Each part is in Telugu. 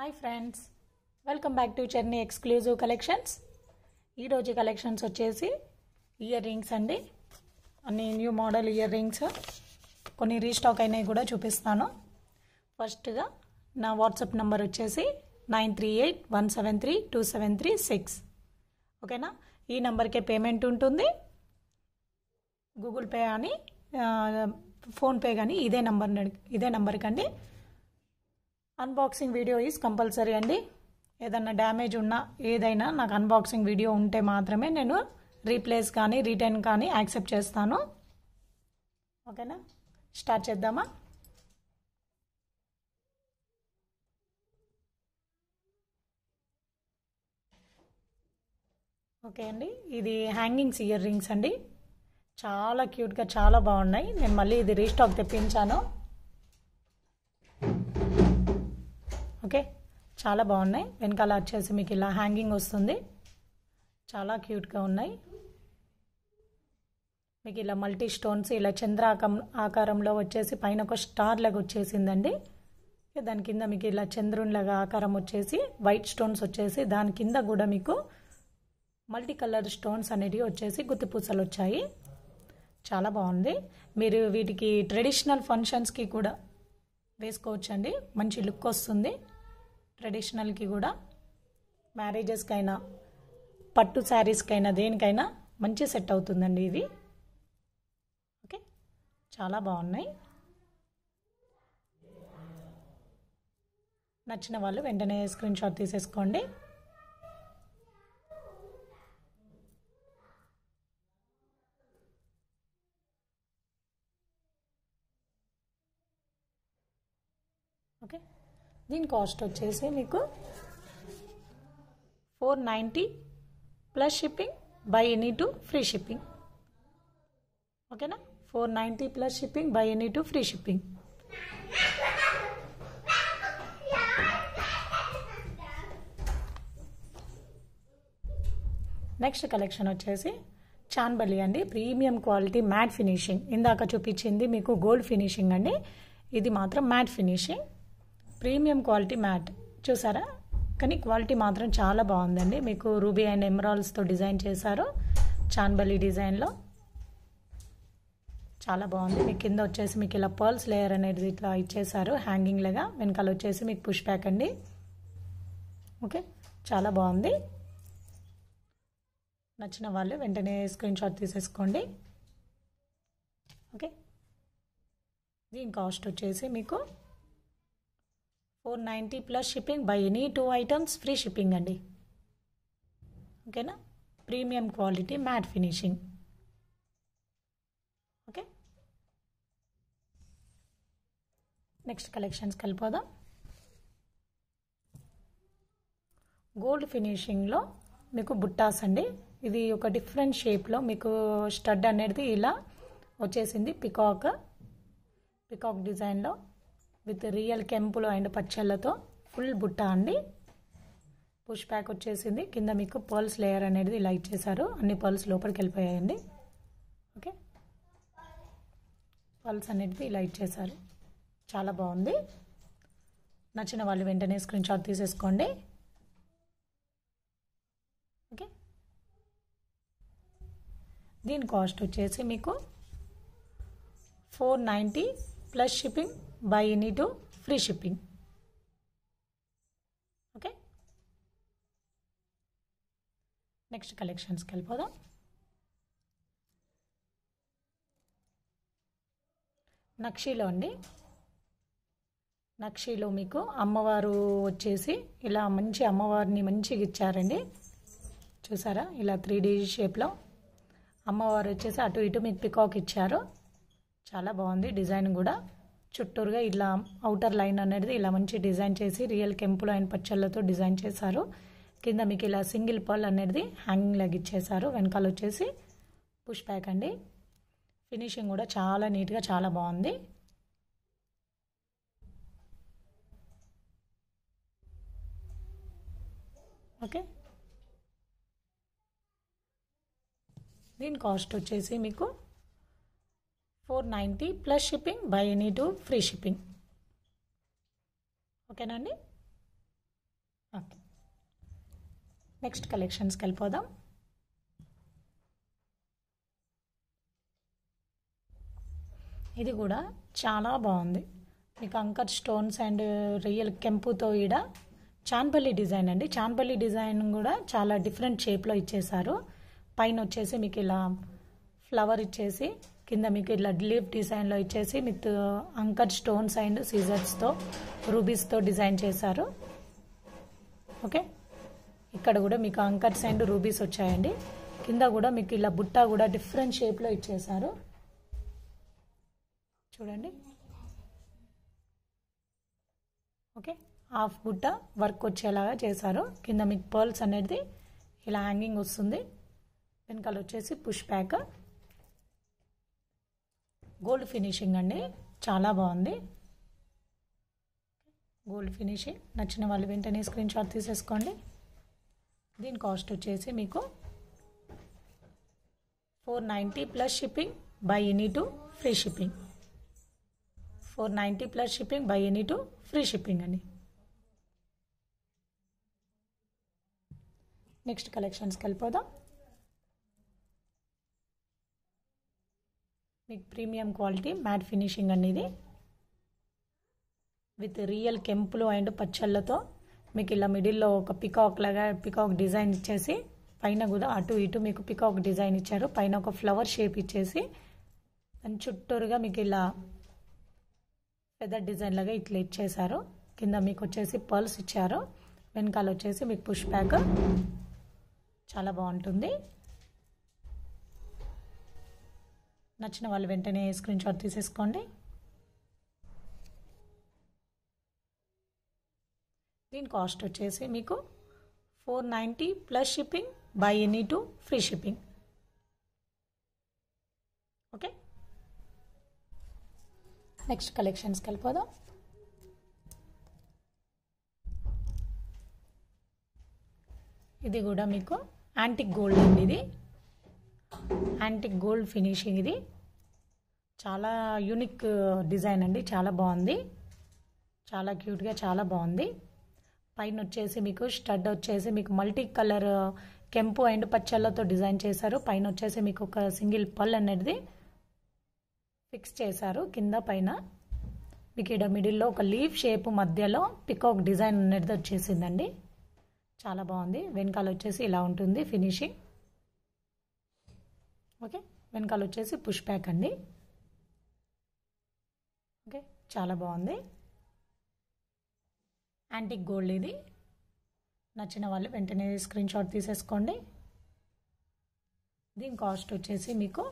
hi friends welcome back to Chennai exclusive collections ఈరోజు కలెక్షన్స్ వచ్చేసి ఇయర్ రింగ్స్ అండి అన్ని న్యూ మోడల్ ఇయర్ రింగ్స్ కొన్ని రీస్టాక్ అయినవి కూడా చూపిస్తాను ఫస్ట్గా నా వాట్సాప్ నెంబర్ వచ్చేసి nine three eight one seven three two seven three six ఓకేనా ఈ నెంబర్కే పేమెంట్ ఉంటుంది గూగుల్ పే అని ఫోన్పే కానీ ఇదే నెంబర్ ఇదే నంబర్కి అండి అన్బాక్సింగ్ వీడియో ఈజ్ కంపల్సరీ అండి ఏదన్నా డ్యామేజ్ ఉన్నా ఏదైనా నాకు అన్బాక్సింగ్ వీడియో ఉంటే మాత్రమే నేను రీప్లేస్ కానీ రిటర్న్ కానీ యాక్సెప్ట్ చేస్తాను ఓకేనా స్టార్ట్ చేద్దామా ఓకే అండి ఇది హ్యాంగింగ్స్ ఇయర్ రింగ్స్ అండి చాలా క్యూట్గా చాలా బాగున్నాయి నేను మళ్ళీ ఇది రీస్టాక్ తెప్పించాను ఓకే చాలా బాగున్నాయి వెనకాల వచ్చేసి మీకు ఇలా హ్యాంగింగ్ వస్తుంది చాలా క్యూట్గా ఉన్నాయి మీకు ఇలా మల్టీ స్టోన్స్ ఇలా చంద్రాకం ఆకారంలో వచ్చేసి పైన ఒక స్టార్ లాగా వచ్చేసిందండి దాని కింద మీకు ఇలా చంద్రునిలాగా ఆకారం వచ్చేసి వైట్ స్టోన్స్ వచ్చేసి దాని కింద కూడా మీకు మల్టీ కలర్ స్టోన్స్ అనేటివి వచ్చేసి గుత్తిపూసలు వచ్చాయి చాలా బాగుంది మీరు వీటికి ట్రెడిషనల్ ఫంక్షన్స్కి కూడా వేసుకోవచ్చండి మంచి లుక్ వస్తుంది ట్రెడిషనల్కి కూడా మ్యారేజెస్కైనా పట్టు శారీస్కైనా దేనికైనా మంచి సెట్ అవుతుందండి ఇది ఓకే చాలా బాగున్నాయి నచ్చిన వాళ్ళు వెంటనే స్క్రీన్ షాట్ తీసేసుకోండి ఓకే దీని కాస్ట్ వచ్చేసి మీకు four ninety plus shipping buy any two free shipping ఓకేనా four ninety plus shipping buy any two free shipping next collection వచ్చేసి చాన్బలి అండి ప్రీమియం క్వాలిటీ మ్యాట్ ఫినిషింగ్ ఇందాక చూపించింది మీకు గోల్డ్ ఫినిషింగ్ అండి ఇది మాత్రం matte finishing premium quality matte చూసారా కానీ క్వాలిటీ మాత్రం చాలా బాగుందండి మీకు రూబీ అండ్ ఎమరాల్స్తో డిజైన్ చేశారు చాన్బలి డిజైన్లో చాలా బాగుంది మీకు కింద వచ్చేసి మీకు ఇలా పర్ల్స్ లేయర్ అనేది ఇట్లా ఇచ్చేసారు హ్యాంగింగ్ లాగా వెనకాల వచ్చేసి మీకు పుష్ బ్యాక్ అండి ఓకే చాలా బాగుంది నచ్చిన వాళ్ళు వెంటనే స్క్రీన్ షాట్ తీసేసుకోండి ఓకే దీని కాస్ట్ వచ్చేసి మీకు four ninety plus shipping buy any two items free shipping అండి ఓకేనా premium quality matte finishing okay next collections కలిపోదాం గోల్డ్ ఫినిషింగ్లో మీకు బుట్టాస్ అండి ఇది ఒక డిఫరెంట్ షేప్లో మీకు స్టడ్ అనేది ఇలా వచ్చేసింది పికాక్ పికాక్ డిజైన్లో విత్ రియల్ కెంపులు అండ్ పచ్చళ్ళతో ఫుల్ బుట్ట అండి పుష్ ప్యాక్ వచ్చేసింది కింద మీకు పర్ల్స్ లేయర్ అనేది ఇలా ఇచ్చేసారు అన్ని పర్ల్స్ లోపలికి వెళ్ళిపోయాయండి ఓకే పర్ల్స్ అనేది ఇలా ఇచ్చేసారు చాలా బాగుంది నచ్చిన వాళ్ళు వెంటనే స్క్రీన్ షాట్ తీసేసుకోండి ఓకే దీని కాస్ట్ వచ్చేసి మీకు four ninety plus shipping buy any two free shipping okay next కలెక్షన్స్కి వెళ్ళిపోదాం నక్షీలో అండి నక్షీలో మీకు అమ్మవారు వచ్చేసి ఇలా మంచి అమ్మవారిని మంచిగా ఇచ్చారండి చూసారా ఇలా త్రీ డీ షేప్లో అమ్మవారు వచ్చేసి అటు ఇటు మీకు పికాక్ ఇచ్చారు చాలా బాగుంది డిజైన్ కూడా చుట్టూరుగా ఇలా అవుటర్ లైన్ అనేది ఇలా మంచి డిజైన్ చేసి రియల్ కెంపులు అండ్ పచ్చళ్ళతో డిజైన్ చేశారు కింద మీకు ఇలా సింగిల్ పర్ల్ అనేది హ్యాంగింగ్ లెగ్ ఇచ్చేసారు వెనకాల వచ్చేసి పుష్ ప్యాక్ అండి ఫినిషింగ్ కూడా చాలా నీట్గా చాలా బాగుంది ఓకే దీని కాస్ట్ వచ్చేసి మీకు four ninety plus shipping buy any two free shipping ఓకేనండి ఓకే నెక్స్ట్ కలెక్షన్స్కి వెళ్ళిపోదాం ఇది కూడా చాలా బాగుంది మీకు అంకర్ స్టోన్స్ అండ్ రియల్ కెంపుతో ఈడ చాన్పల్లి డిజైన్ అండి చాన్పల్లి డిజైన్ కూడా చాలా డిఫరెంట్ షేప్లో ఇచ్చేశారు పైన వచ్చేసి మీకు ఇలా ఫ్లవర్ ఇచ్చేసి కింద మీకు ఇట్లా లీఫ్ డిజైన్లో ఇచ్చేసి విత్ అంకర్ స్టోన్స్ అండ్ సీజర్స్తో రూబీస్తో డిజైన్ చేశారు ఓకే ఇక్కడ కూడా మీకు అంకర్స్ అండ్ రూబీస్ వచ్చాయండి కింద కూడా మీకు ఇలా బుట్ట కూడా డిఫరెంట్ షేప్లో ఇచ్చేశారు చూడండి ఓకే హాఫ్ బుట్ట వర్క్ వచ్చేలాగా చేశారు కింద మీకు పర్ల్స్ అనేది ఇలా హ్యాంగింగ్ వస్తుంది వెనకాల వచ్చేసి పుష్ ప్యాక్ గోల్డ్ ఫినిషింగ్ అండి చాలా బాగుంది గోల్డ్ ఫినిషింగ్ నచ్చిన వాళ్ళు వెంటనే స్క్రీన్ షాట్ తీసేసుకోండి దీని కాస్ట్ వచ్చేసి మీకు four ninety plus shipping buy any two free shipping four ninety plus shipping buy any two free shipping అండి నెక్స్ట్ కలెక్షన్స్కి వెళ్ళిపోదాం మీకు ప్రీమియం క్వాలిటీ మ్యాట్ ఫినిషింగ్ అనేది విత్ రియల్ కెంపులు అండ్ పచ్చళ్ళతో మీకు ఇలా మిడిల్లో ఒక పికాక్ లాగా పికాక్ డిజైన్ ఇచ్చేసి పైన కూడా అటు ఇటు మీకు పికాక్ డిజైన్ ఇచ్చారు పైన ఒక ఫ్లవర్ షేప్ ఇచ్చేసి దాని చుట్టూరుగా మీకు ఇలా పెద్ద డిజైన్ లాగా ఇట్లా ఇచ్చేసారు కింద మీకు వచ్చేసి పర్ల్స్ ఇచ్చారు వెనకాల వచ్చేసి మీకు పుష్ బ్యాగ్ చాలా బాగుంటుంది నచ్చిన వాళ్ళు వెంటనే స్క్రీన్ షాట్ తీసేసుకోండి దీని కాస్ట్ వచ్చేసి మీకు four ninety plus shipping buy any two free shipping okay next కలెక్షన్స్కి వెళ్ళిపోదాం ఇది కూడా మీకు యాంటిక్ గోల్డ్ అండి ఇది యాంటిక్ గోల్డ్ ఫినిషింగ్ ఇది చాలా యూనిక్ డిజైన్ అండి చాలా బాగుంది చాలా క్యూట్గా చాలా బాగుంది పైన వచ్చేసి మీకు స్టడ్ వచ్చేసి మీకు మల్టీ కలర్ కెంపు అండ్ పచ్చళ్ళతో డిజైన్ చేశారు పైన వచ్చేసి మీకు ఒక సింగిల్ పల్ అనేది ఫిక్స్ చేశారు కింద పైన మీకు ఇక్కడ మిడిల్లో ఒక లీఫ్ షేప్ మధ్యలో పికాక్ డిజైన్ అనేది వచ్చేసిందండి చాలా బాగుంది వెనకాల వచ్చేసి ఇలా ఉంటుంది ఫినిషింగ్ ఓకే వెనకాల వచ్చేసి పుష్ బ్యాక్ అండి ఓకే చాలా బాగుంది యాంటిక్ గోల్డ్ ఇది నచ్చిన వాళ్ళు వెంటనే స్క్రీన్ షాట్ తీసేసుకోండి దీని కాస్ట్ వచ్చేసి మీకు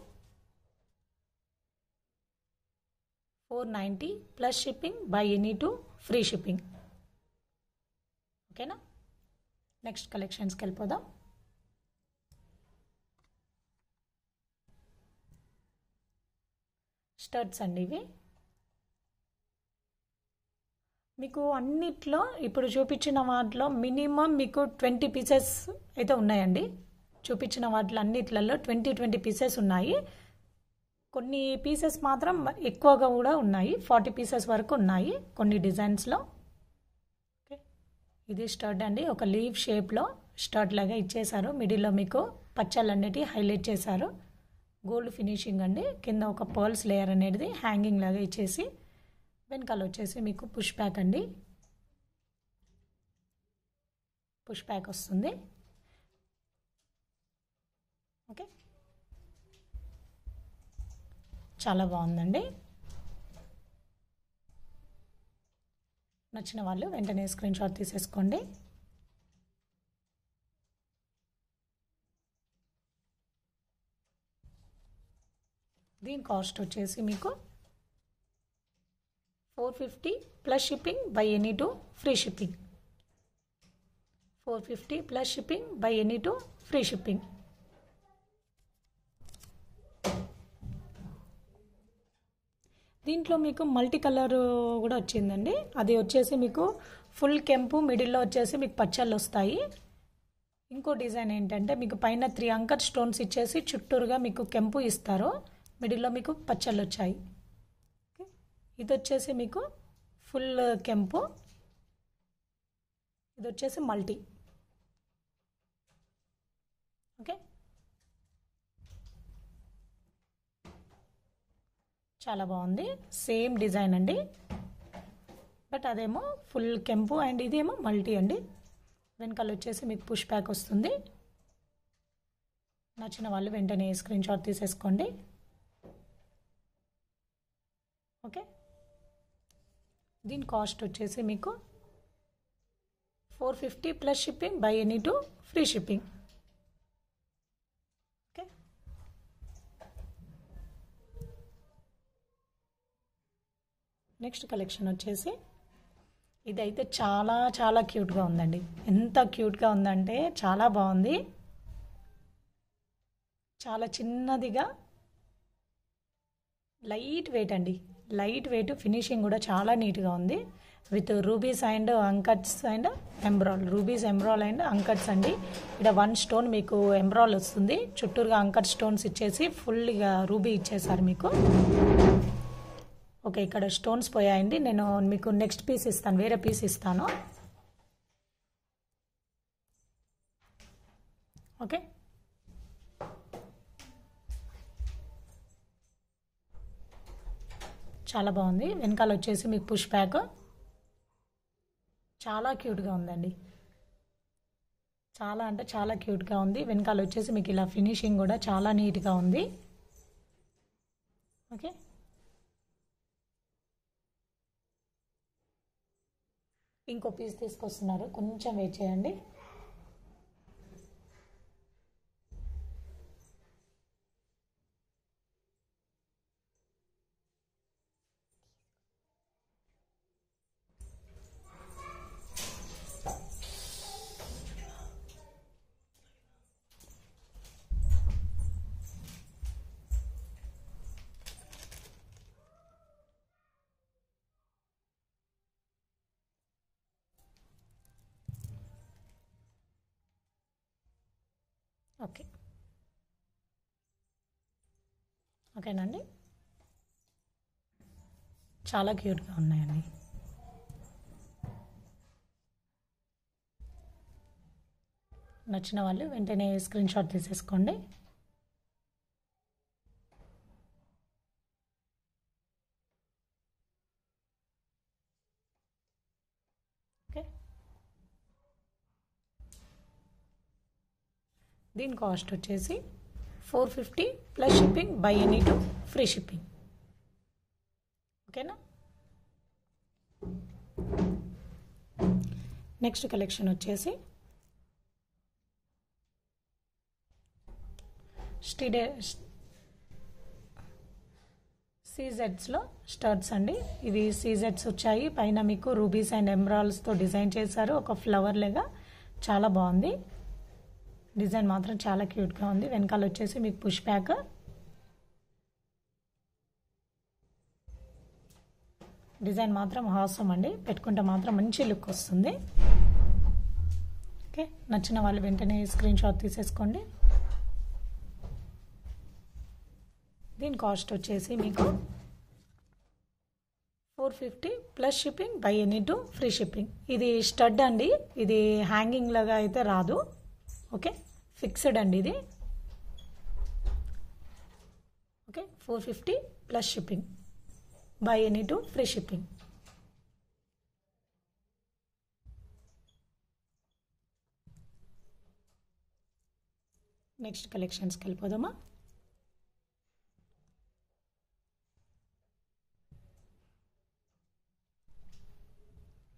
four ninety plus shipping buy any two free shipping ఓకేనా నెక్స్ట్ కలెక్షన్స్కి వెళ్ళిపోదాం స్టర్ట్స్ అండి ఇవి మీకు అన్నిట్లో ఇప్పుడు చూపించిన వాటిలో మినిమం మీకు ట్వంటీ పీసెస్ అయితే ఉన్నాయండి చూపించిన వాటిలో అన్నిట్లలో ట్వంటీ ట్వంటీ పీసెస్ ఉన్నాయి కొన్ని పీసెస్ మాత్రం ఎక్కువగా కూడా ఉన్నాయి ఫార్టీ పీసెస్ వరకు ఉన్నాయి కొన్ని డిజైన్స్లో ఓకే ఇది స్టర్ట్ అండి ఒక లీవ్ షేప్లో స్టర్ట్ లాగా ఇచ్చేశారు మిడిల్లో మీకు పచ్చళ్ళన్నిటి హైలైట్ చేశారు గోల్డ్ ఫినిషింగ్ అండి కింద ఒక పర్ల్స్ లేయర్ అనేది హ్యాంగింగ్ లాగా ఇచ్చేసి వెనకాల వచ్చేసి మీకు పుష్ బ్యాక్ అండి పుష్ బ్యాక్ వస్తుంది ఓకే చాలా బాగుందండి నచ్చిన వాళ్ళు వెంటనే స్క్రీన్ షాట్ తీసేసుకోండి షిప్పింగ్ కాస్ట్ వచ్చేసి మీకు four fifty plus shipping buy any two free shipping four fifty plus shipping buy any two free shipping దీంట్లో మీకు మల్టీ కలర్ కూడా వచ్చిందండి అది వచ్చేసి మీకు ఫుల్ కెంపు మిడిల్లో వచ్చేసి మీకు పచ్చళ్ళు వస్తాయి ఇంకో డిజైన్ ఏంటంటే మీకు పైన త్రీ అంకర్ స్టోన్స్ ఇచ్చేసి చుట్టూరుగా మీకు కెంపు ఇస్తారు మిడిల్లో మీకు పచ్చళ్ళు వచ్చాయి ఓకే ఇది వచ్చేసి మీకు ఫుల్ కెంపు ఇది వచ్చేసి మల్టీ ఓకే చాలా బాగుంది సేమ్ డిజైన్ అండి బట్ అదేమో ఫుల్ కెంపు అండ్ ఇదేమో మల్టీ అండి వెనకాల వచ్చేసి మీకు పుష్ ప్యాక్ వస్తుంది నచ్చిన వాళ్ళు వెంటనే స్క్రీన్ షాట్ తీసేసుకోండి ఓకే దీని కాస్ట్ వచ్చేసి మీకు four fifty plus shipping buy any two free shipping okay next collection వచ్చేసి ఇదైతే చాలా చాలా క్యూట్గా ఉందండి ఎంత క్యూట్గా ఉందంటే చాలా బాగుంది చాలా చిన్నదిగా లైట్ వెయిట్ అండి లైట్ వెయిట్ ఫినిషింగ్ కూడా చాలా నీట్గా ఉంది with rubies and అంకట్స్ and ఎంబ్రాల్ rubies ఎంబ్రాల్ and అంకట్స్ అండి ఇక్కడ వన్ స్టోన్ మీకు ఎంబ్రాల్ వస్తుంది చుట్టూరుగా అంకట్ స్టోన్స్ ఇచ్చేసి ఫుల్గా రూబీ ఇచ్చేసారు మీకు ఓకే ఇక్కడ స్టోన్స్ పోయాయండి నేను మీకు నెక్స్ట్ పీస్ ఇస్తాను వేరే పీస్ ఇస్తాను ఓకే చాలా బాగుంది వెనకాల వచ్చేసి మీకు పుష్ బ్యాక్ చాలా క్యూట్గా ఉందండి చాలా అంటే చాలా క్యూట్గా ఉంది వెనకాల వచ్చేసి మీకు ఇలా ఫినిషింగ్ కూడా చాలా నీట్గా ఉంది ఓకే ఇంకో పీస్ తీసుకొస్తున్నారు కొంచెం వెయిట్ చేయండి ఓకేనండి చాలా క్యూట్గా ఉన్నాయండి నచ్చిన వాళ్ళు వెంటనే స్క్రీన్ షాట్ తీసేసుకోండి దీని కాస్ట్ వచ్చేసి four fifty plus shipping buy any two free shipping ఓకేనా నెక్స్ట్ కలెక్షన్ వచ్చేసి స్టీడే సీజెడ్స్లో స్టర్ట్స్ అండి ఇవి సీజెడ్స్ వచ్చాయి పైన మీకు రూబీస్ అండ్ ఎమరాల్డ్స్తో డిజైన్ చేశారు ఒక ఫ్లవర్ లాగా చాలా బాగుంది డిజైన్ మాత్రం చాలా క్యూట్గా ఉంది వెనకాల వచ్చేసి మీకు పుష్ బ్యాక్ డిజైన్ మాత్రం హాసం అండి పెట్టుకుంటే మాత్రం మంచి లుక్ వస్తుంది ఓకే నచ్చిన వాళ్ళు వెంటనే స్క్రీన్ షాట్ తీసేసుకోండి దీని కాస్ట్ వచ్చేసి మీకు four fifty plus shipping buy any two free shipping ఇది స్టడ్ అండి ఇది హ్యాంగింగ్ లాగా అయితే రాదు ఓకే ఫిక్స్డ్ అండి ఇది okay four fifty plus shipping buy any two free shipping next కలెక్షన్స్కి వెళ్ళిపోదామా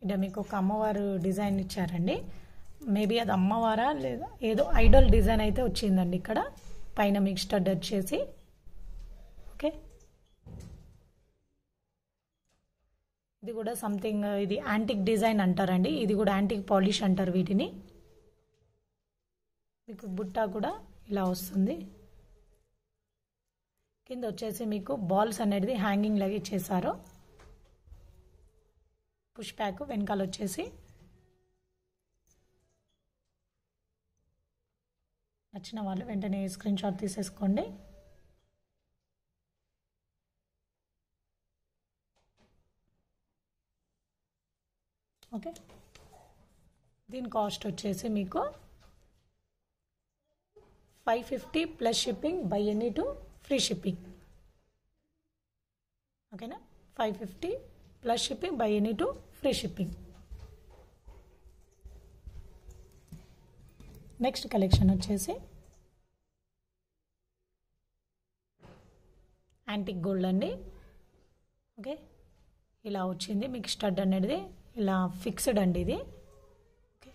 ఇక్కడ మీకు ఒక అమ్మవారు డిజైన్ ఇచ్చారండి మేబీ అది అమ్మవారా లేదా ఏదో ఐడల్ డిజైన్ అయితే వచ్చిందండి ఇక్కడ పైన మీకు స్టడ్ వచ్చేసి ఓకే ఇది కూడా సంథింగ్ ఇది యాంటిక్ డిజైన్ అంటారండి ఇది కూడా యాంటిక్ పాలిష్ అంటారు వీటిని మీకు బుట్ట కూడా ఇలా వస్తుంది కింద వచ్చేసి మీకు బాల్స్ అనేది హ్యాంగింగ్ లాగా ఇచ్చేసారు పుష్ ప్యాక్ వెనకాల వచ్చేసి నచ్చిన వాళ్ళు వెంటనే స్క్రీన్ షాట్ తీసేసుకోండి ఓకే దీని కాస్ట్ వచ్చేసి మీకు five fifty plus shipping buy any two free shipping ఓకేనా five fifty plus shipping buy any two free shipping next collection వచ్చేసి యాంటిక్ గోల్డ్ అండి ఓకే ఇలా వచ్చింది మీకు స్టడ్ అనేది ఇలా ఫిక్స్డ్ అండి ఇది ఓకే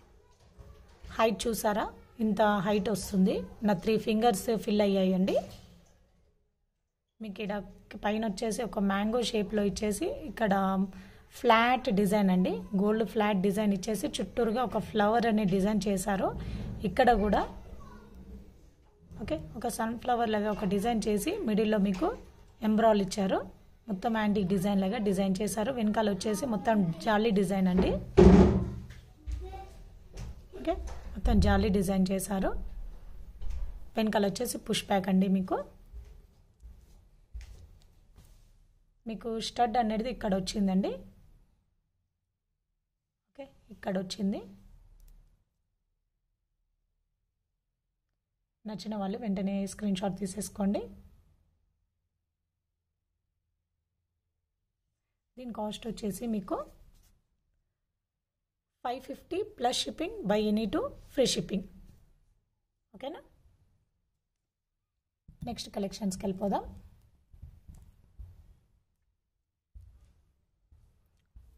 హైట్ చూసారా ఇంత హైట్ వస్తుంది నా త్రీ ఫింగర్స్ ఫిల్ అయ్యాయి అండి మీకు ఇక్కడ పైన వచ్చేసి ఒక మ్యాంగో షేప్లో ఇచ్చేసి ఇక్కడ ఫ్లాట్ డిజైన్ అండి గోల్డ్ ఫ్లాట్ డిజైన్ ఇచ్చేసి చుట్టూరుగా ఒక ఫ్లవర్ అనే డిజైన్ చేశారు ఇక్కడ కూడా ఓకే ఒక సన్ఫ్లవర్ లాగా ఒక డిజైన్ చేసి మిడిల్లో మీకు ఎంబ్రాయిల్ ఇచ్చారు మొత్తం యాంటీ డిజైన్ లాగా డిజైన్ చేశారు వెనకాల వచ్చేసి మొత్తం జాలీ డిజైన్ అండి ఓకే మొత్తం జాలీ డిజైన్ చేశారు వెనకాల వచ్చేసి పుష్ ప్యాక్ అండి మీకు మీకు స్టడ్ అనేది ఇక్కడ వచ్చిందండి ఓకే ఇక్కడ వచ్చింది నచ్చిన వాళ్ళు వెంటనే స్క్రీన్ షాట్ తీసేసుకోండి దీని కాస్ట్ వచ్చేసి మీకు five fifty plus shipping buy any two free shipping ఓకేనా నెక్స్ట్ కలెక్షన్స్కి వెళ్ళిపోదాం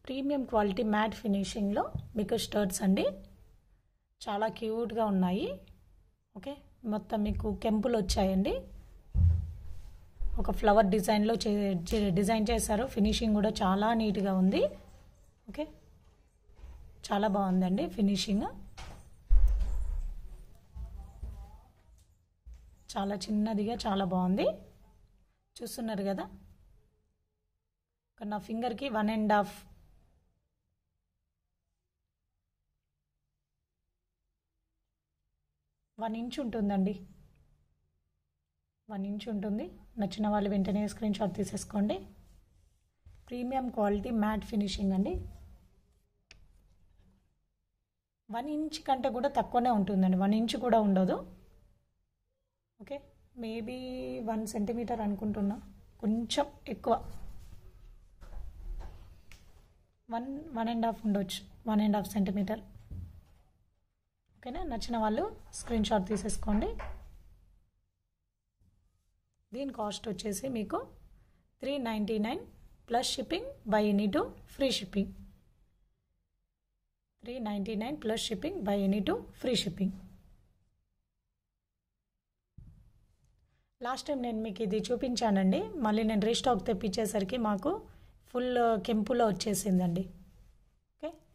ప్రీమియం క్వాలిటీ మ్యాట్ ఫినిషింగ్లో మీకు స్టర్ట్స్ అండి చాలా క్యూట్గా ఉన్నాయి ఓకే మొత్తం మీకు కెంపులు వచ్చాయండి ఒక ఫ్లవర్ డిజైన్లో డిజైన్ చేశారు ఫినిషింగ్ కూడా చాలా నీట్గా ఉంది ఓకే చాలా బాగుందండి ఫినిషింగ్ చాలా చిన్నదిగా చాలా బాగుంది చూస్తున్నారు కదా నా ఫింగర్కి one and half one inch ఉంటుందండి వన్ ఇంచ్ ఉంటుంది నచ్చిన వాళ్ళు వెంటనే స్క్రీన్ షాట్ తీసేసుకోండి ప్రీమియం క్వాలిటీ మ్యాట్ ఫినిషింగ్ అండి వన్ ఇంచ్ కంటే కూడా తక్కువనే ఉంటుందండి వన్ ఇంచ్ కూడా ఉండదు ఓకే మేబీ వన్ సెంటీమీటర్ అనుకుంటున్నా కొంచెం ఎక్కువ వన్ వన్ అండ్ హాఫ్ ఉండొచ్చు వన్ అండ్ హాఫ్ సెంటీమీటర్ ఓకేనా నచ్చిన వాళ్ళు స్క్రీన్ షాట్ తీసేసుకోండి దీని కాస్ట్ వచ్చేసి మీకు three ninety nine plus shipping buy any two free shipping three ninety nine plus shipping buy any two free shipping last time నేను మీకు ఇది చూపించానండి మళ్ళీ నేను రీస్టాక్ తెప్పించేసరికి మాకు ఫుల్ కెంపులో వచ్చేసిందండి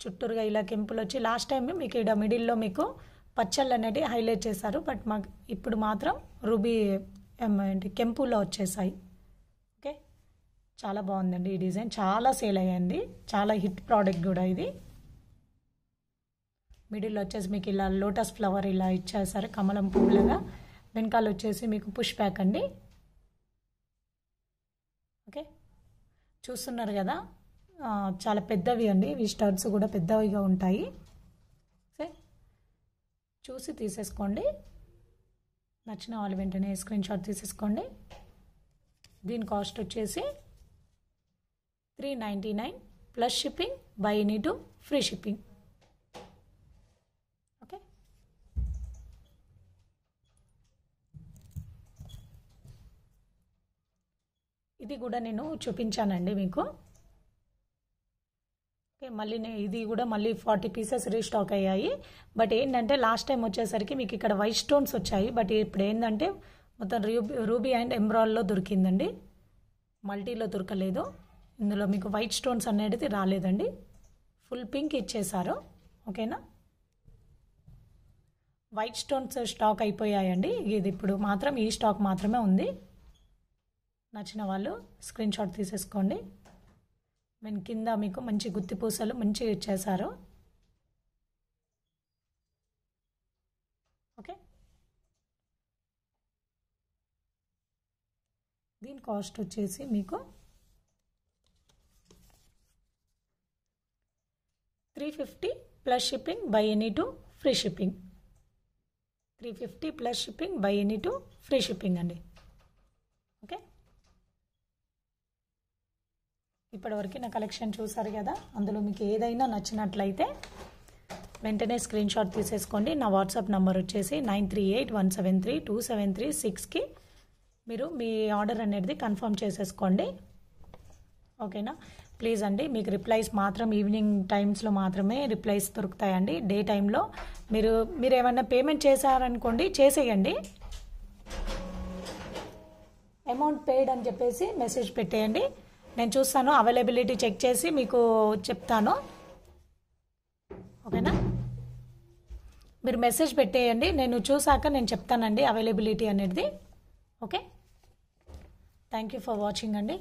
చుట్టూరుగా ఇలా కెంపులు వచ్చి లాస్ట్ టైం మీకు ఇక్కడ మిడిల్లో మీకు పచ్చళ్ళు అనేటివి హైలైట్ చేశారు బట్ మాకు ఇప్పుడు మాత్రం రుబీ ఏంటి కెంపుల్లో వచ్చేసాయి ఓకే చాలా బాగుందండి ఈ డిజైన్ చాలా సేల్ అయ్యింది చాలా హిట్ ప్రోడక్ట్ కూడా ఇది మిడిల్లో వచ్చేసి మీకు ఇలా లోటస్ ఫ్లవర్ ఇలా ఇచ్చేసారు కమలం పువ్వులుగా వెనకాల వచ్చేసి మీకు పుష్ ప్యాక్ అండి ఓకే చూస్తున్నారు కదా చాలా పెద్దవి అండి ఇవి స్టర్స్ కూడా పెద్దవిగా ఉంటాయి చూసి తీసేసుకోండి నచ్చిన వాళ్ళు వెంటనే స్క్రీన్ షాట్ తీసేసుకోండి దీని కాస్ట్ వచ్చేసి three ninety nine plus shipping buy any two free shipping okay ఇది కూడా నేను చూపించానండి మీకు ఓకే మళ్ళీ ఇది కూడా మళ్ళీ ఫార్టీ పీసెస్ రీస్టాక్ అయ్యాయి బట్ ఏంటంటే లాస్ట్ టైం వచ్చేసరికి మీకు ఇక్కడ వైట్ స్టోన్స్ వచ్చాయి బట్ ఇప్పుడు ఏంటంటే మొత్తం రూబీ రూబీ అండ్ ఎంబ్రాయిడ్లో దొరికిందండి మల్టీలో దొరకలేదు ఇందులో మీకు వైట్ స్టోన్స్ అనేది రాలేదండి ఫుల్ పింక్ ఇచ్చేశారు ఓకేనా వైట్ స్టోన్స్ స్టాక్ అయిపోయాయండి ఇది ఇప్పుడు మాత్రం ఈ స్టాక్ మాత్రమే ఉంది నచ్చిన వాళ్ళు స్క్రీన్ షాట్ తీసేసుకోండి మన కింద మీకు మంచి గుత్తిపూసలు మంచిగా ఇచ్చేసారు ఓకే దీని కాస్ట్ వచ్చేసి మీకు three fifty plus shipping buy any two free shipping three fifty plus shipping buy any two free shipping అండి ఇప్పటివరకు నా కలెక్షన్ చూసారు కదా అందులో మీకు ఏదైనా నచ్చినట్లయితే వెంటనే స్క్రీన్ షాట్ తీసేసుకోండి నా వాట్సాప్ నెంబర్ వచ్చేసి nine three eight one seven three two seven three సిక్స్కి మీరు మీ ఆర్డర్ అనేది కన్ఫర్మ్ చేసేసుకోండి ఓకేనా ప్లీజ్ అండి మీకు రిప్లైస్ మాత్రం ఈవినింగ్ టైమ్స్లో మాత్రమే రిప్లైస్ దొరుకుతాయండి డే టైంలో మీరు మీరు ఏమైనా పేమెంట్ చేశారనుకోండి చేసేయండి అమౌంట్ పేడ్ అని చెప్పేసి మెసేజ్ పెట్టేయండి నేను చూస్తాను అవైలబిలిటీ చెక్ చేసి మీకు చెప్తాను ఓకేనా మీరు మెసేజ్ పెట్టేయండి నేను చూసాక నేను చెప్తానండి అవైలబిలిటీ అనేది okay thank you for watching అండి